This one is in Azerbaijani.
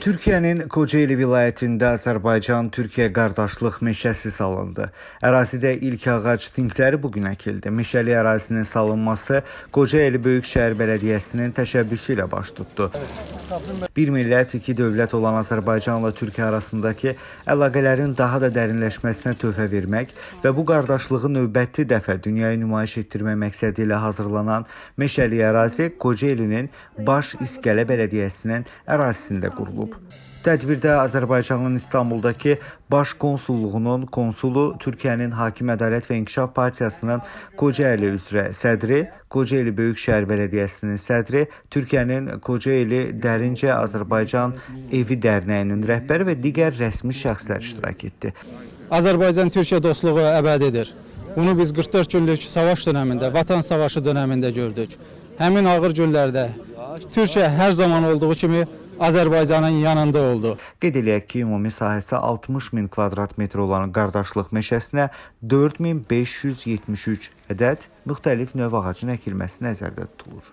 Türkiyənin Kocaeli vilayətində Azərbaycan-Türkiyə qardaşlıq meşəsi salındı. Ərazidə ilk ağac tinkləri bu gün əkildi. Meşəli ərazinin salınması Kocaeli Böyükşəhər Bələdiyyəsinin təşəbbüsü ilə baş tutdu. Bir millət, iki dövlət olan Azərbaycanla Türkiyə arasındakı əlaqələrin daha da dərinləşməsinə tövhə vermək və bu qardaşlığı növbəti dəfə dünyaya nümayiş etdirmək məqsədi ilə hazırlanan meşəli ərazi Qocaelinin Baş İskələ bələdiyyəsinin ərazisində qurulub. Tədbirdə Azərbaycanın İstanbuldakı Baş Konsulluğunun konsulu, Türkiyənin Hakim Ədalət və İnkişaf Partiyasının Kocaeli üzrə sədri, Kocaeli Böyükşəhər Bələdiyyəsinin sədri, Türkiyənin Kocaeli Dərincə Azərbaycan Evi Dərnəyinin rəhbəri və digər rəsmi şəxslər iştirak etdi. Azərbaycan-Türkiyə dostluğu əbədidir. Bunu biz 44 günlük savaş dönəmində, vətən savaşı dönəmində gördük. Həmin ağır günlərdə Türkiyə hər zaman olduğu kimi Azərbaycanın yanında oldu. Qeyd eləyək ki, ümumi sahəsi 60 min kvadrat metr olan qardaşlıq meşəsinə 4573 ədəd müxtəlif növ ağacın əkilməsi nəzərdə tutulur.